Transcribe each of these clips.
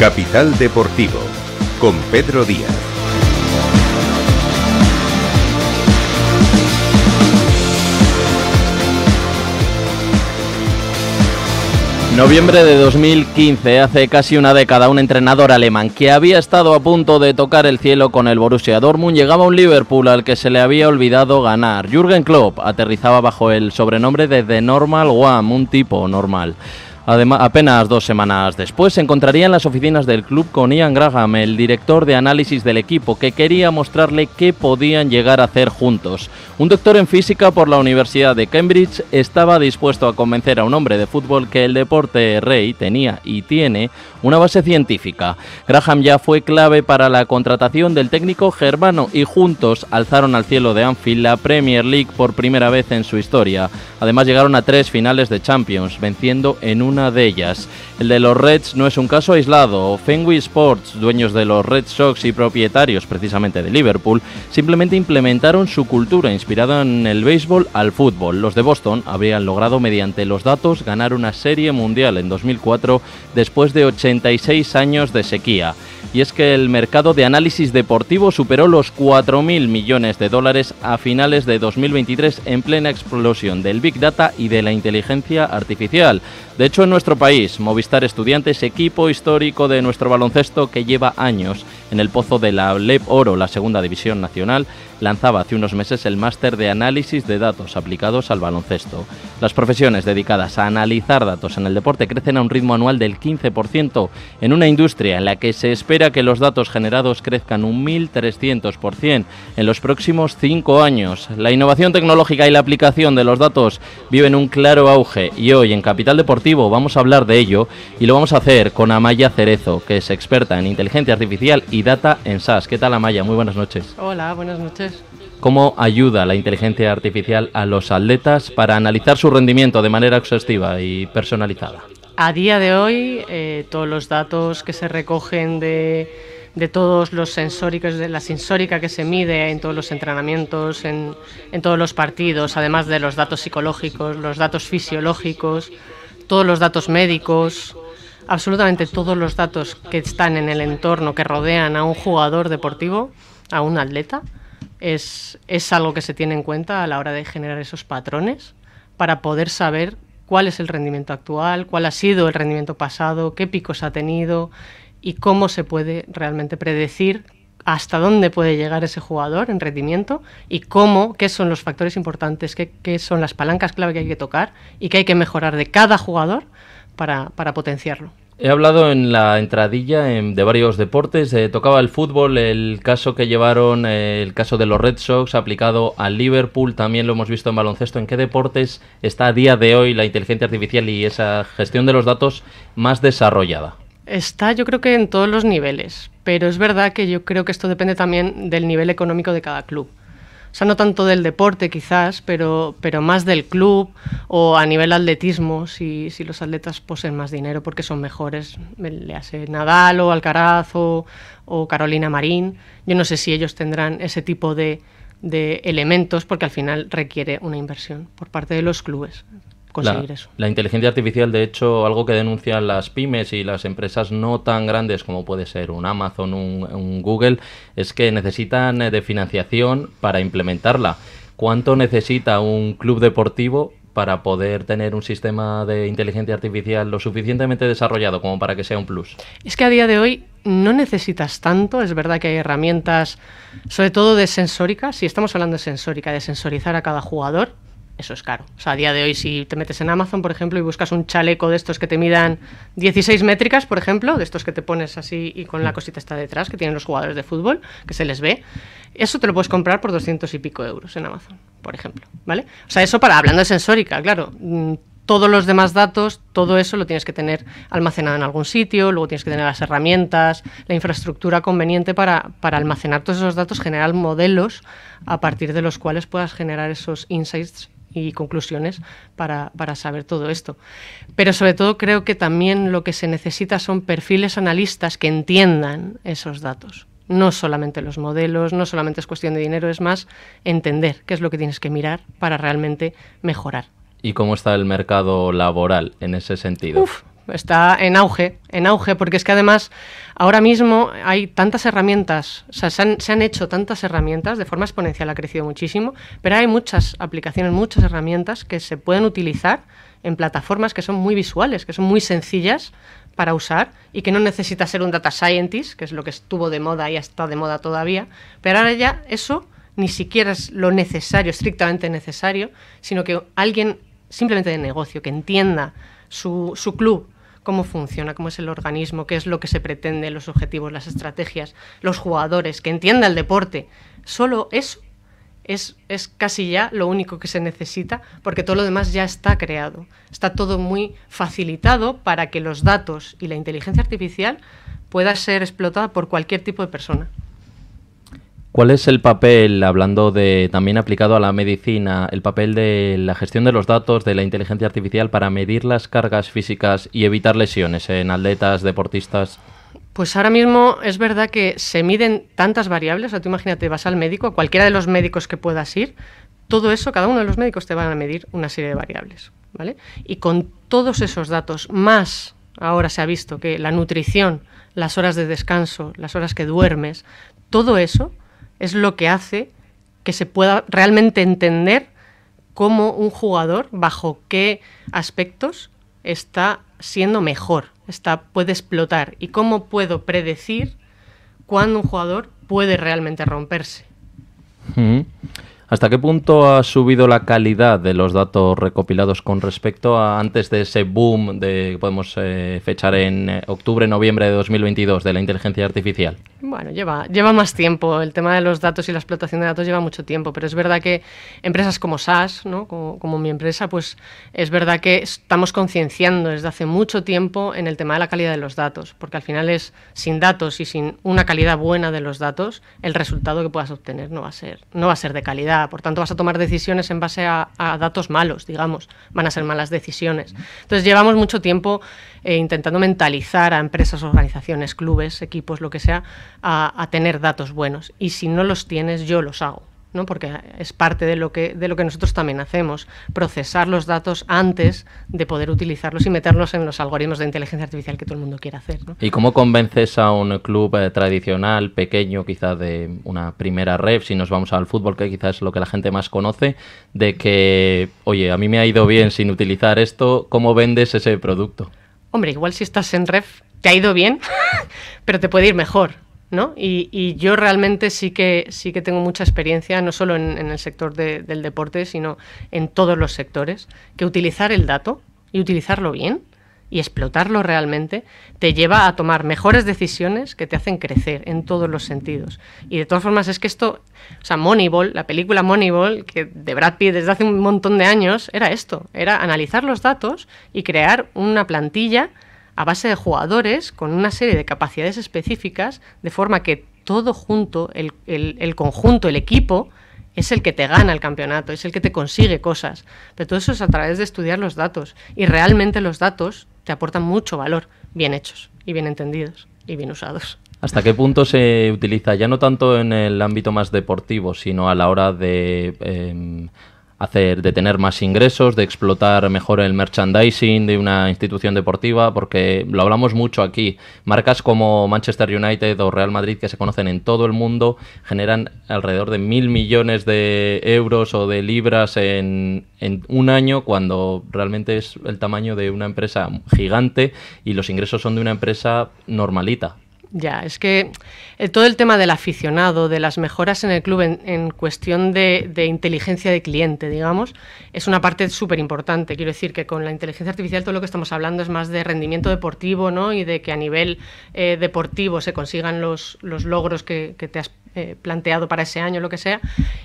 Capital Deportivo, con Pedro Díaz. Noviembre de 2015, hace casi una década, un entrenador alemán que había estado a punto de tocar el cielo con el Borussia Dortmund llegaba a un Liverpool al que se le había olvidado ganar. Jürgen Klopp aterrizaba bajo el sobrenombre de The Normal One, un tipo normal apenas dos semanas después se encontraría en las oficinas del club con Ian Graham, el director de análisis del equipo, que quería mostrarle qué podían llegar a hacer juntos. Un doctor en física por la Universidad de Cambridge estaba dispuesto a convencer a un hombre de fútbol que el deporte rey tenía y tiene una base científica. Graham ya fue clave para la contratación del técnico germano y juntos alzaron al cielo de Anfield la Premier League por primera vez en su historia. Además llegaron a tres finales de Champions, venciendo en una de ellas. El de los Reds no es un caso aislado. Fenway Sports, dueños de los Red Sox y propietarios precisamente de Liverpool, simplemente implementaron su cultura inspirada en el béisbol al fútbol. Los de Boston habrían logrado mediante los datos ganar una serie mundial en 2004 después de 86 años de sequía y es que el mercado de análisis deportivo superó los 4.000 millones de dólares a finales de 2023 en plena explosión del Big Data y de la inteligencia artificial. De hecho, en nuestro país, Movistar Estudiantes, equipo histórico de nuestro baloncesto que lleva años en el pozo de la LEB Oro, la segunda división nacional, lanzaba hace unos meses el máster de análisis de datos aplicados al baloncesto. Las profesiones dedicadas a analizar datos en el deporte crecen a un ritmo anual del 15% en una industria en la que se espera que los datos generados crezcan un 1.300% en los próximos cinco años. La innovación tecnológica y la aplicación de los datos viven un claro auge y hoy en Capital Deportivo vamos a hablar de ello y lo vamos a hacer con Amaya Cerezo, que es experta en inteligencia artificial y data en SAS. ¿Qué tal Amaya? Muy buenas noches. Hola, buenas noches cómo ayuda la inteligencia artificial a los atletas para analizar su rendimiento de manera exhaustiva y personalizada. A día de hoy, eh, todos los datos que se recogen de, todos los sensóricos, de la sensórica que se mide en todos los entrenamientos, en todos los partidos, además de los datos psicológicos, los datos fisiológicos, todos los datos médicos, absolutamente todos los datos que están en el entorno, que rodean a un jugador deportivo, a un atleta, es, algo que se tiene en cuenta a la hora de generar esos patrones para poder saber cuál es el rendimiento actual, cuál ha sido el rendimiento pasado, qué picos ha tenido y cómo se puede realmente predecir hasta dónde puede llegar ese jugador en rendimiento y cómo, qué son los factores importantes, qué, son las palancas clave que hay que tocar y que hay que mejorar de cada jugador para potenciarlo. He hablado en la entradilla em, de varios deportes. Eh, tocaba el fútbol, el caso que llevaron, eh, el caso de los Red Sox aplicado al Liverpool. También lo hemos visto en baloncesto. ¿En qué deportes está a día de hoy la inteligencia artificial y esa gestión de los datos más desarrollada? Está, yo creo que en todos los niveles. Pero es verdad que yo creo que esto depende también del nivel económico de cada club. O sea, no tanto del deporte quizás, pero, pero más del club o a nivel atletismo, si, los atletas poseen más dinero porque son mejores, le hace Nadal o Alcaraz o, Carolina Marín. Yo no sé si ellos tendrán ese tipo de, de elementos porque al final requiere una inversión por parte de los clubes la, inteligencia artificial, de hecho, algo que denuncian las pymes y las empresas no tan grandes como puede ser un Amazon, un, Google, es que necesitan eh, de financiación para implementarla. ¿Cuánto necesita un club deportivo para poder tener un sistema de inteligencia artificial lo suficientemente desarrollado como para que sea un plus? Es que a día de hoy no necesitas tanto, es verdad que hay herramientas, sobre todo de sensórica, si estamos hablando de sensórica, de sensorizar a cada jugador, eso es caro. O sea, a día de hoy, si te metes en Amazon, por ejemplo, y buscas un chaleco de estos que te midan 16 métricas, por ejemplo, de estos que te pones así y con la mm. cosita está detrás, que tienen los jugadores de fútbol, que se les ve, eso te lo puedes comprar por 200 y pico euros en Amazon, por ejemplo, ¿vale? O sea, eso para hablando de sensórica, claro mm, todos los demás datos, todo eso lo tienes que tener almacenado en algún sitio, luego tienes que tener las herramientas, la infraestructura conveniente para, para, almacenar todos esos datos, generar modelos a partir de los cuales puedas generar esos insights y conclusiones para, saber todo esto. Pero sobre todo creo que también lo que se necesita son perfiles analistas que entiendan esos datos. No solamente los modelos, no solamente es cuestión de dinero, es más entender qué es lo que tienes que mirar para realmente mejorar. ¿Y cómo está el mercado laboral en ese sentido? está en auge, en auge, porque es que además Ahora mismo hay tantas herramientas, o sea, se han, hecho tantas herramientas, de forma exponencial ha crecido muchísimo, pero hay muchas aplicaciones, muchas herramientas que se pueden utilizar en plataformas que son muy visuales, que son muy sencillas para usar y que no necesita ser un data scientist, que es lo que estuvo de moda y está de moda todavía, pero ahora ya eso ni siquiera es lo necesario, estrictamente necesario, sino que alguien simplemente de negocio que entienda su club, cómo funciona, cómo es el organismo, qué es lo que se pretende, los objetivos, las estrategias, los jugadores, que entienda el deporte. Solo eso es, es, casi ya lo único que se necesita, porque todo lo demás ya está creado. Está todo muy facilitado para que los datos y la inteligencia artificial pueda ser explotada por cualquier tipo de persona. ¿Cuál es el papel, hablando de también aplicado a la medicina, el papel de la gestión de los datos, de la inteligencia artificial para medir las cargas físicas y evitar lesiones en atletas, deportistas? Pues ahora mismo es verdad que se miden tantas variables, o tú imagínate, vas al médico, a cualquiera de los médicos que puedas ir, todo eso, cada uno de los médicos te van a medir una serie de variables, ¿vale? Y con todos esos datos, más ahora se ha visto que la nutrición, las horas de descanso, las horas que duermes, todo eso es lo que hace que se pueda realmente entender cómo un jugador, bajo qué aspectos, está siendo mejor, está, puede explotar y cómo puedo predecir cuándo un jugador puede realmente romperse. ¿Hasta qué punto ha subido la calidad de los datos recopilados con respecto a antes de ese boom de podemos eh, fechar en eh, octubre, noviembre de 2022 de la inteligencia artificial? Bueno, lleva, lleva más tiempo. El tema de los datos y la explotación de datos lleva mucho tiempo, pero es verdad que empresas como SAS, ¿no? como, como mi empresa, pues es verdad que estamos concienciando desde hace mucho tiempo en el tema de la calidad de los datos, porque al final es sin datos y sin una calidad buena de los datos, el resultado que puedas obtener no va a ser, no va a ser de calidad por tanto vas a tomar decisiones en base a, datos malos, digamos, van a ser malas decisiones. Entonces llevamos mucho tiempo eh, intentando mentalizar a empresas, organizaciones, clubes, equipos, lo que sea, a tener datos buenos y si no los tienes yo los hago. ¿no? porque es parte de lo, que, de lo que nosotros también hacemos, procesar los datos antes de poder utilizarlos y meterlos en los algoritmos de inteligencia artificial que todo el mundo quiere hacer. ¿Y cómo convences a un club eh, tradicional, pequeño, quizás de una primera ref, si nos vamos al fútbol, que quizás es lo que la gente más conoce, de que, oye, a mí me ha ido bien sin utilizar esto, ¿cómo vendes ese producto? Hombre, igual si estás en ref, te ha ido bien, pero te puede ir mejor. Y, yo realmente sí que, sí que tengo mucha experiencia, no solo en, el sector del deporte, sino en todos los sectores, que utilizar el dato y utilizarlo bien y explotarlo realmente te lleva a tomar mejores decisiones que te hacen crecer en todos los sentidos. Y de todas formas es que esto, o sea, Moneyball, la película Moneyball, que de Brad Pitt desde hace un montón de años, era esto, era analizar los datos y crear una plantilla a base de jugadores con una serie de capacidades específicas, de forma que todo junto, el, conjunto, el equipo, es el que te gana el campeonato, es el que te consigue cosas. Pero todo eso es a través de estudiar los datos. Y realmente los datos te aportan mucho valor, bien hechos y bien entendidos y bien usados. ¿Hasta qué punto se utiliza ya no tanto en el ámbito más deportivo, sino a la hora de em, hacer, de tener más ingresos, de explotar mejor el merchandising de una institución deportiva, porque lo hablamos mucho aquí. Marcas como Manchester United o Real Madrid, que se conocen en todo el mundo, generan alrededor de mil millones de euros o de libras en, en un año, cuando realmente es el tamaño de una empresa gigante y los ingresos son de una empresa normalita. Ya, es que eh, todo el tema del aficionado, de las mejoras en el club en, cuestión de, inteligencia de cliente, digamos, es una parte súper importante. Quiero decir que con la inteligencia artificial todo lo que estamos hablando es más de rendimiento deportivo ¿no? y de que a nivel eh, deportivo se consigan los, los logros que, te has eh, planteado para ese año, lo que sea.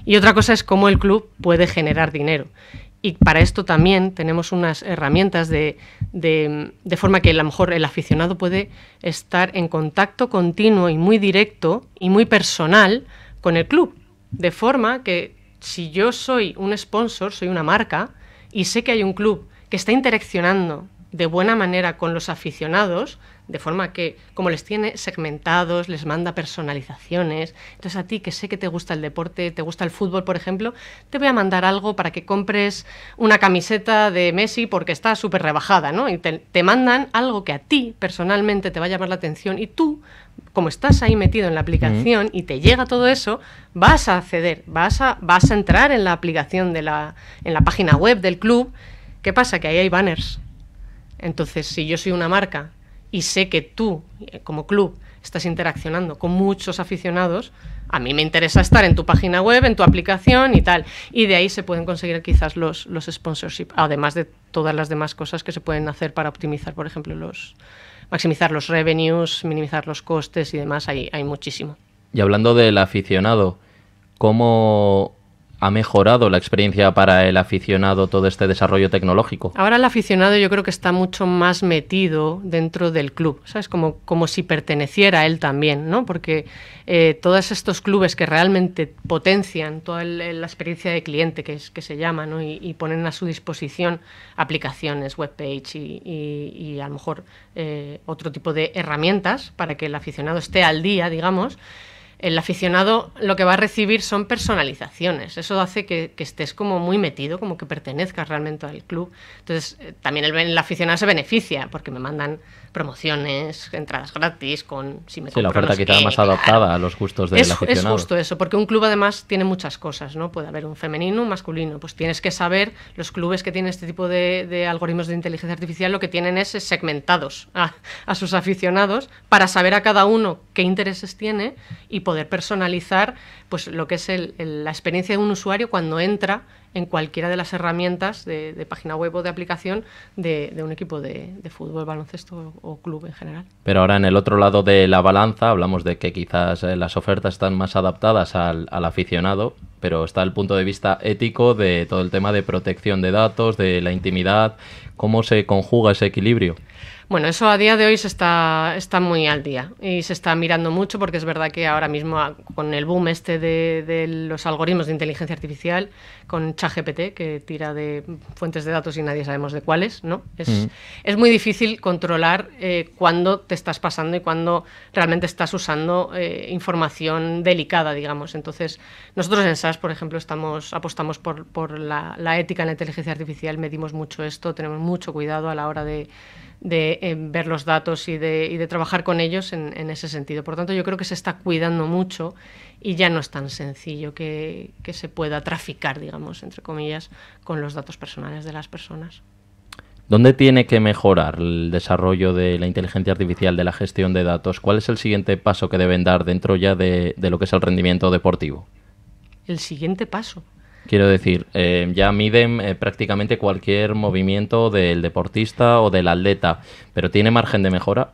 Y otra cosa es cómo el club puede generar dinero. Y para esto también tenemos unas herramientas de, forma que a lo mejor el aficionado puede estar en contacto continuo y muy directo y muy personal con el club. De forma que si yo soy un sponsor, soy una marca, y sé que hay un club que está interaccionando de buena manera con los aficionados, de forma que como les tiene segmentados, les manda personalizaciones, entonces a ti que sé que te gusta el deporte, te gusta el fútbol, por ejemplo, te voy a mandar algo para que compres una camiseta de Messi porque está súper rebajada, ¿no? Y te, mandan algo que a ti personalmente te va a llamar la atención y tú, como estás ahí metido en la aplicación y te llega todo eso, vas a acceder, vas a, vas a entrar en la aplicación de la, en la página web del club. ¿Qué pasa? Que ahí hay banners entonces, si yo soy una marca y sé que tú, eh, como club, estás interaccionando con muchos aficionados, a mí me interesa estar en tu página web, en tu aplicación y tal. Y de ahí se pueden conseguir quizás los, los sponsorship, además de todas las demás cosas que se pueden hacer para optimizar, por ejemplo, los maximizar los revenues, minimizar los costes y demás, hay, hay muchísimo. Y hablando del aficionado, ¿cómo ha mejorado la experiencia para el aficionado todo este desarrollo tecnológico? Ahora el aficionado yo creo que está mucho más metido dentro del club, ¿sabes? Como, como si perteneciera a él también, ¿no? Porque eh, todos estos clubes que realmente potencian toda la experiencia de cliente que, es, que se llama, Y, ponen a su disposición aplicaciones, webpage y, y, a lo mejor eh, otro tipo de herramientas para que el aficionado esté al día, digamos el aficionado lo que va a recibir son personalizaciones. Eso hace que, estés como muy metido, como que pertenezcas realmente al club. Entonces, eh, también el, aficionado se beneficia porque me mandan promociones, entradas gratis, con si la oferta está más adaptada a los gustos de es, Es justo eso, porque un club además tiene muchas cosas, ¿no? Puede haber un femenino, un masculino, pues tienes que saber los clubes que tienen este tipo de, algoritmos de inteligencia artificial lo que tienen es segmentados a, sus aficionados para saber a cada uno qué intereses tiene y poder personalizar pues lo que es la experiencia de un usuario cuando entra en cualquiera de las herramientas de, página web o de aplicación de, un equipo de, fútbol, baloncesto o, club en general. Pero ahora en el otro lado de la balanza hablamos de que quizás eh, las ofertas están más adaptadas al aficionado pero está el punto de vista ético de todo el tema de protección de datos, de la intimidad, cómo se conjuga ese equilibrio. Bueno, eso a día de hoy se está, está muy al día y se está mirando mucho porque es verdad que ahora mismo ah, con el boom este de, los algoritmos de inteligencia artificial, con ChatGPT que tira de fuentes de datos y nadie sabemos de cuáles, ¿no? Es, mm. es muy difícil controlar eh, cuándo te estás pasando y cuándo realmente estás usando eh, información delicada, digamos. Entonces, nosotros en por ejemplo, estamos, apostamos por, la, ética en la inteligencia artificial, medimos mucho esto, tenemos mucho cuidado a la hora de, eh, ver los datos y de, trabajar con ellos en, ese sentido. Por tanto, yo creo que se está cuidando mucho y ya no es tan sencillo que, se pueda traficar, digamos, entre comillas, con los datos personales de las personas. ¿Dónde tiene que mejorar el desarrollo de la inteligencia artificial, de la gestión de datos? ¿Cuál es el siguiente paso que deben dar dentro ya de lo que es el rendimiento deportivo? el siguiente paso. Quiero decir, eh, ya miden eh, prácticamente cualquier movimiento del deportista o del atleta, pero ¿tiene margen de mejora?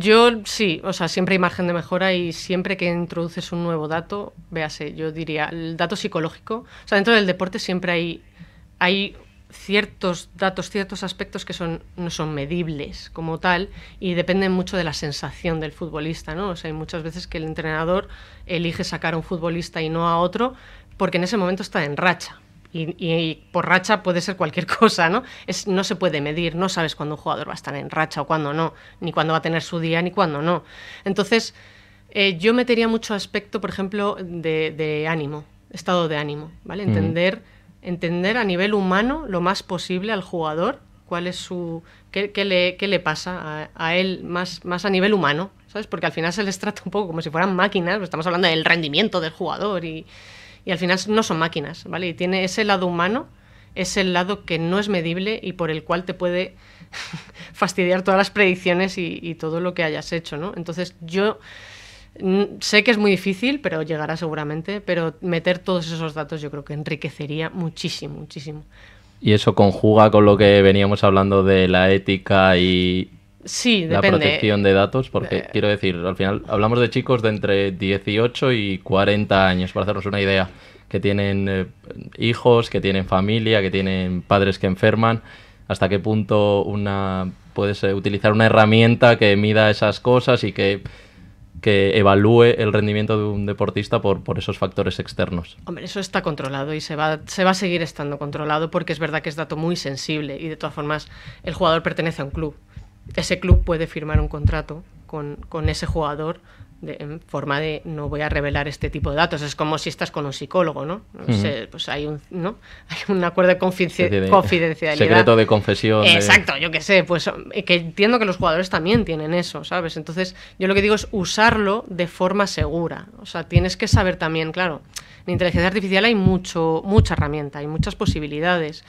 Yo sí, o sea, siempre hay margen de mejora y siempre que introduces un nuevo dato, véase, yo diría, el dato psicológico, o sea, dentro del deporte siempre hay, hay ciertos datos, ciertos aspectos que son, no son medibles como tal y dependen mucho de la sensación del futbolista. ¿no? O sea, hay muchas veces que el entrenador elige sacar a un futbolista y no a otro porque en ese momento está en racha. Y, por racha puede ser cualquier cosa, ¿no? Es, no se puede medir, no sabes cuándo un jugador va a estar en racha o cuándo no, ni cuándo va a tener su día, ni cuándo no. Entonces, eh, yo metería mucho aspecto, por ejemplo, de, ánimo, estado de ánimo, ¿vale? Entender entender a nivel humano lo más posible al jugador, cuál es su. qué, le, qué le, pasa a, él más, más a nivel humano, ¿sabes? Porque al final se les trata un poco como si fueran máquinas, pues estamos hablando del rendimiento del jugador y, y al final no son máquinas, ¿vale? Y tiene ese lado humano, es el lado que no es medible y por el cual te puede fastidiar todas las predicciones y, y todo lo que hayas hecho, ¿no? Entonces yo Sé que es muy difícil, pero llegará seguramente, pero meter todos esos datos yo creo que enriquecería muchísimo, muchísimo. Y eso conjuga con lo que veníamos hablando de la ética y sí, la protección de datos, porque eh. quiero decir, al final hablamos de chicos de entre 18 y 40 años, para hacernos una idea, que tienen eh, hijos, que tienen familia, que tienen padres que enferman, hasta qué punto una puedes eh, utilizar una herramienta que mida esas cosas y que que evalúe el rendimiento de un deportista por, por esos factores externos. Hombre, eso está controlado y se va, se va a seguir estando controlado porque es verdad que es dato muy sensible y de todas formas el jugador pertenece a un club. Ese club puede firmar un contrato con, con ese jugador en forma de no voy a revelar este tipo de datos. Es como si estás con un psicólogo, ¿no? pues hay un, ¿no? hay un acuerdo de confidencialidad. Secreto de confesión. Exacto, yo qué sé, pues que entiendo que los jugadores también tienen eso, ¿sabes? Entonces, yo lo que digo es usarlo de forma segura. O sea, tienes que saber también, claro, en inteligencia artificial hay mucho, mucha herramienta, hay muchas posibilidades.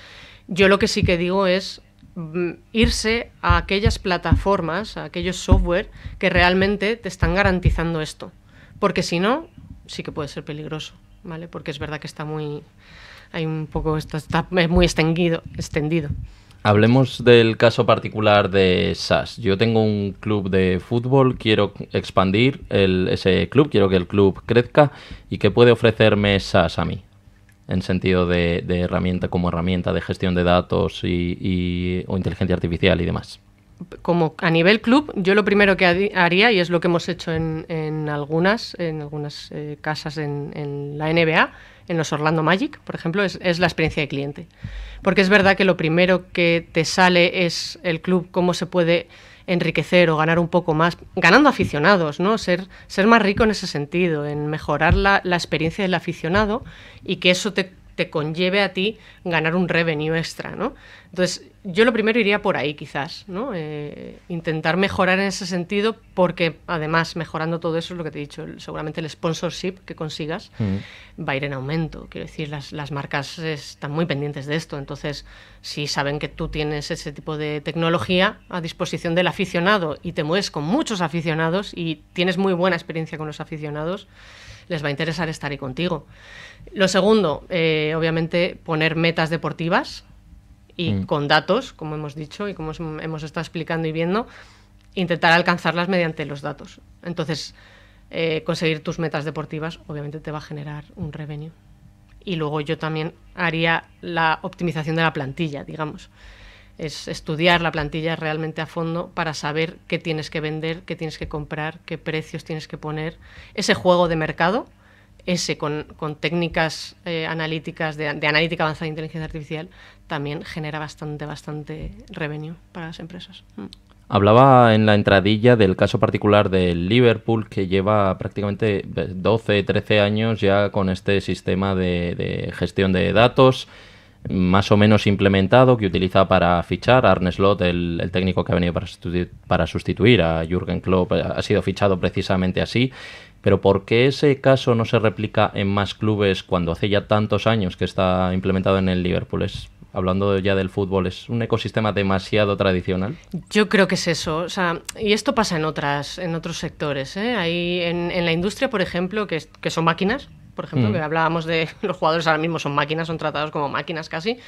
Yo lo que sí que digo es Mm, irse a aquellas plataformas, a aquellos software que realmente te están garantizando esto. Porque si no, sí que puede ser peligroso, ¿vale? Porque es verdad que está muy. Hay un poco. Está, muy extendido, extendido. Hablemos del caso particular de SAS. Yo tengo un club de fútbol, quiero expandir ese club, quiero que el club crezca. ¿Y que puede ofrecerme SAS a mí? en sentido de, herramienta como herramienta de gestión de datos y, o inteligencia artificial y demás? Como a nivel club, yo lo primero que haría, y es lo que hemos hecho en, algunas, en algunas eh, casas en, la NBA, en los Orlando Magic, por ejemplo, es, es la experiencia de cliente. Porque es verdad que lo primero que te sale es el club, cómo se puede enriquecer o ganar un poco más, ganando aficionados, ¿no? Ser, ser más rico en ese sentido, en mejorar la, la experiencia del aficionado y que eso te, te conlleve a ti ganar un revenue extra, ¿no? Entonces, yo lo primero iría por ahí, quizás, ¿no? Eh, intentar mejorar en ese sentido, porque además, mejorando todo eso, es lo que te he dicho, seguramente el sponsorship que consigas mm. va a ir en aumento. Quiero decir, las, marcas están muy pendientes de esto, entonces, si saben que tú tienes ese tipo de tecnología a disposición del aficionado y te mueves con muchos aficionados y tienes muy buena experiencia con los aficionados, les va a interesar estar ahí contigo. Lo segundo, eh, obviamente, poner metas deportivas y mm. con datos, como hemos dicho y como hemos estado explicando y viendo, intentar alcanzarlas mediante los datos. Entonces, eh, conseguir tus metas deportivas obviamente te va a generar un revenue. Y luego yo también haría la optimización de la plantilla, digamos. Es estudiar la plantilla realmente a fondo para saber qué tienes que vender, qué tienes que comprar, qué precios tienes que poner, ese juego de mercado ese con, técnicas eh, analíticas de, de, analítica avanzada de inteligencia artificial también genera bastante, bastante revenue para las empresas. Mm. Hablaba en la entradilla del caso particular del Liverpool que lleva prácticamente 12, 13 años ya con este sistema de, gestión de datos más o menos implementado que utiliza para fichar. Arne Slot, el, el técnico que ha venido para para sustituir a Jürgen Klopp, eh, ha sido fichado precisamente así. Pero ¿por qué ese caso no se replica en más clubes cuando hace ya tantos años que está implementado en el Liverpool? hablando ya del fútbol, es un ecosistema demasiado tradicional. Yo creo que es eso. sea, y esto pasa en otras, en otros sectores. ¿eh? Ahí, en, la industria, por ejemplo, que, que son máquinas, por ejemplo, mm. que hablábamos de los jugadores ahora mismo son máquinas, son tratados como máquinas casi,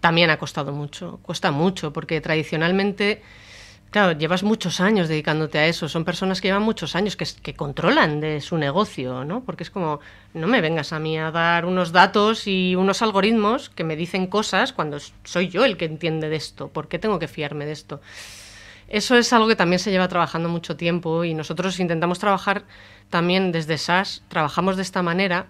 también ha costado mucho. Cuesta mucho, porque tradicionalmente Claro, llevas muchos años dedicándote a eso. Son personas que llevan muchos años, que, controlan de su negocio, ¿no? Porque es como, no me vengas a mí a dar unos datos y unos algoritmos que me dicen cosas cuando soy yo el que entiende de esto. ¿Por qué tengo que fiarme de esto? Eso es algo que también se lleva trabajando mucho tiempo y nosotros intentamos trabajar también desde SAS, trabajamos de esta manera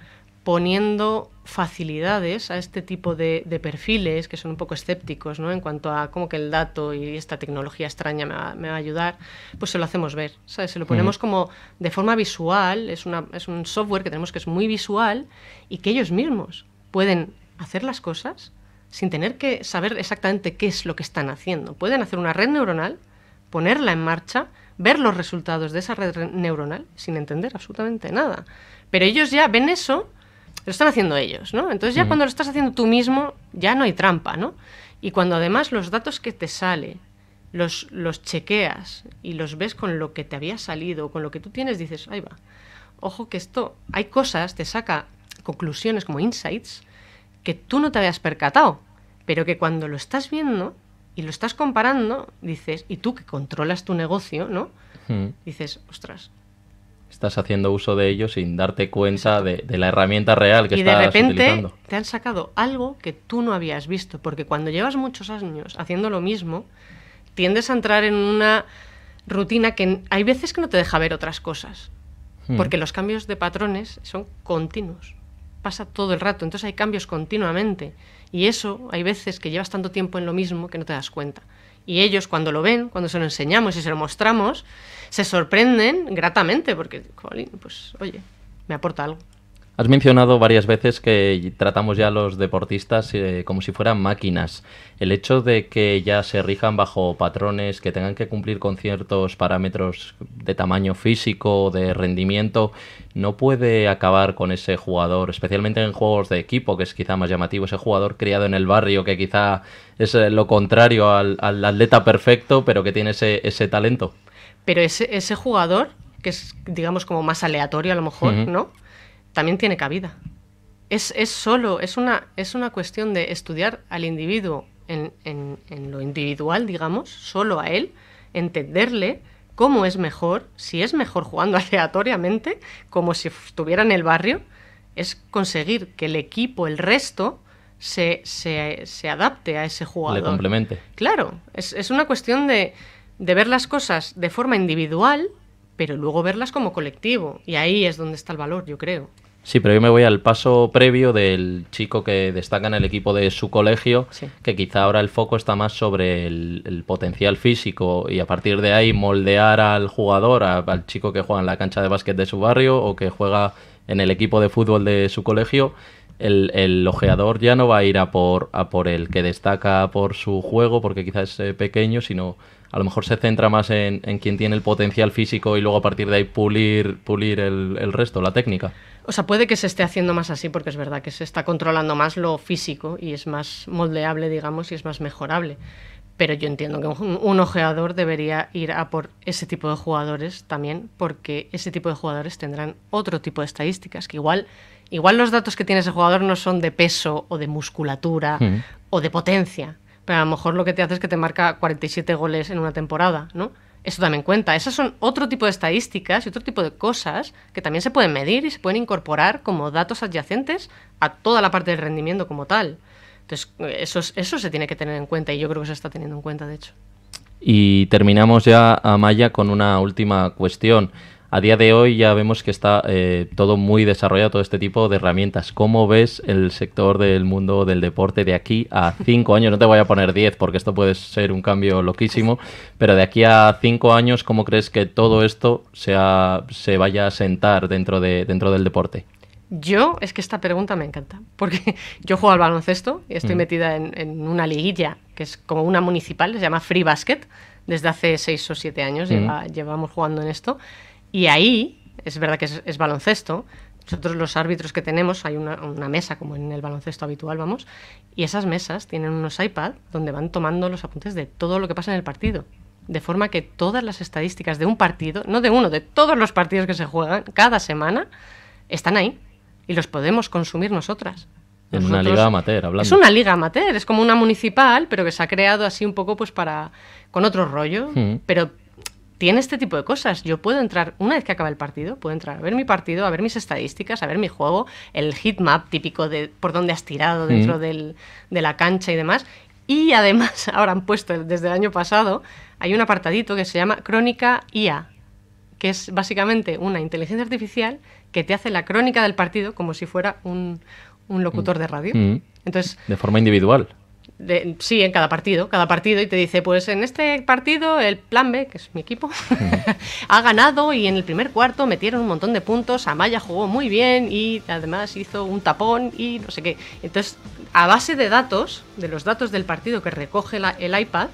poniendo facilidades a este tipo de, perfiles que son un poco escépticos ¿no? en cuanto a cómo que el dato y esta tecnología extraña me va, a ayudar, pues se lo hacemos ver, se lo ponemos como de forma visual, es un software que tenemos que es muy visual y que ellos mismos pueden hacer las cosas sin tener que saber exactamente qué es lo que están haciendo. Pueden hacer una red neuronal, ponerla en marcha, ver los resultados de esa red neuronal sin entender absolutamente nada. Pero ellos ya ven eso lo están haciendo ellos, ¿no? Entonces ya mm. cuando lo estás haciendo tú mismo, ya no hay trampa, ¿no? Y cuando además los datos que te sale los, los chequeas y los ves con lo que te había salido, con lo que tú tienes, dices, ahí va. Ojo que esto, hay cosas, te saca conclusiones como insights que tú no te habías percatado, pero que cuando lo estás viendo y lo estás comparando, dices, y tú que controlas tu negocio, ¿no? Mm. Dices, ostras, estás haciendo uso de ello sin darte cuenta de, la herramienta real que estás utilizando. Y de repente te han sacado algo que tú no habías visto, porque cuando llevas muchos años haciendo lo mismo, tiendes a entrar en una rutina que hay veces que no te deja ver otras cosas, hmm. porque los cambios de patrones son continuos, pasa todo el rato, entonces hay cambios continuamente, y eso hay veces que llevas tanto tiempo en lo mismo que no te das cuenta. Y ellos cuando lo ven, cuando se lo enseñamos y se lo mostramos, se sorprenden gratamente porque, pues oye, me aporta algo. Has mencionado varias veces que tratamos ya a los deportistas eh, como si fueran máquinas. El hecho de que ya se rijan bajo patrones, que tengan que cumplir con ciertos parámetros de tamaño físico, de rendimiento, no puede acabar con ese jugador, especialmente en juegos de equipo, que es quizá más llamativo, ese jugador criado en el barrio, que quizá es eh, lo contrario al, atleta perfecto, pero que tiene ese, talento. Pero ese, jugador, que es digamos como más aleatorio a lo mejor, ¿no? también tiene cabida. Es, solo, es una, es una cuestión de estudiar al individuo en, lo individual, digamos, solo a él, entenderle, cómo es mejor, si es mejor jugando aleatoriamente, como si estuviera en el barrio, es conseguir que el equipo, el resto, se, adapte a ese jugador. Le complemente. Claro, es, una cuestión de, de, ver las cosas de forma individual, pero luego verlas como colectivo. Y ahí es donde está el valor, yo creo. Sí, pero yo me voy al paso previo del chico que destaca en el equipo de su colegio, que quizá ahora el foco está más sobre el, potencial físico y a partir de ahí moldear al jugador, al chico que juega en la cancha de básquet de su barrio o que juega en el equipo de fútbol de su colegio. El, ojeador ya no va a ir a por, a por el que destaca por su juego, porque quizás es eh, pequeño, sino a lo mejor se centra más en, en, quien tiene el potencial físico y luego a partir de ahí pulir, pulir el, el, resto, la técnica. O sea, puede que se esté haciendo más así porque es verdad que se está controlando más lo físico y es más moldeable, digamos, y es más mejorable. Pero yo entiendo que un, ojeador debería ir a por ese tipo de jugadores también porque ese tipo de jugadores tendrán otro tipo de estadísticas que igual... Igual los datos que tiene ese jugador no son de peso o de musculatura mm. o de potencia, pero a lo mejor lo que te hace es que te marca 47 goles en una temporada, ¿no? Eso también cuenta. Esas son otro tipo de estadísticas y otro tipo de cosas que también se pueden medir y se pueden incorporar como datos adyacentes a toda la parte del rendimiento como tal. Entonces, eso, eso se tiene que tener en cuenta y yo creo que se está teniendo en cuenta, de hecho. Y terminamos ya, Amaya, con una última cuestión. A día de hoy ya vemos que está eh, todo muy desarrollado, todo este tipo de herramientas. ¿Cómo ves el sector del mundo del deporte de aquí a cinco años? No te voy a poner diez porque esto puede ser un cambio loquísimo, pero de aquí a cinco años, ¿cómo crees que todo esto se vaya a sentar dentro, del deporte? Yo, es que esta pregunta me encanta, porque yo juego al baloncesto y estoy mm. metida en, una liguilla que es como una municipal, se llama Free Basket, desde hace seis o siete años mm. llevamos jugando en esto. Y ahí, es verdad que es, baloncesto, nosotros los árbitros que tenemos, hay una, mesa como en el baloncesto habitual, vamos, y esas mesas tienen unos iPad donde van tomando los apuntes de todo lo que pasa en el partido. De forma que todas las estadísticas de un partido, no de uno, de todos los partidos que se juegan cada semana, están ahí y los podemos consumir nosotras. En una liga amateur, hablando. Es una liga amateur, es como una municipal, pero que se ha creado así un poco pues para con otro rollo, mm. pero tiene este tipo de cosas. Yo puedo entrar, una vez que acaba el partido, puedo entrar a ver mi partido, a ver mis estadísticas, a ver mi juego, el map típico de por dónde has tirado mm. dentro del, de la cancha y demás. Y además, ahora han puesto desde el año pasado, hay un apartadito que se llama Crónica IA, que es básicamente una inteligencia artificial que te hace la crónica del partido como si fuera un, un locutor mm. de radio. Mm. Entonces, de forma individual sí, en cada partido, cada partido, y te dice, pues en este partido el plan B, que es mi equipo, ha ganado y en el primer cuarto metieron un montón de puntos, Amaya jugó muy bien y además hizo un tapón y no sé qué. Entonces, a base de datos, de los datos del partido que recoge el iPad,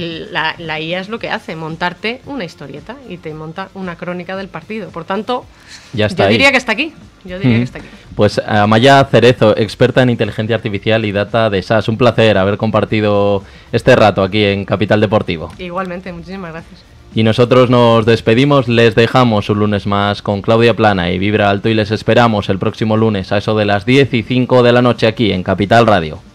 la, IA es lo que hace, montarte una historieta y te monta una crónica del partido. Por tanto, yo diría que está aquí. Yo diría que está aquí. Pues Amaya Cerezo, experta en inteligencia artificial y data de SAS. Un placer haber compartido este rato aquí en Capital Deportivo. Igualmente, muchísimas gracias. Y nosotros nos despedimos, les dejamos un lunes más con Claudia Plana y Vibra Alto y les esperamos el próximo lunes a eso de las 10 y 5 de la noche aquí en Capital Radio.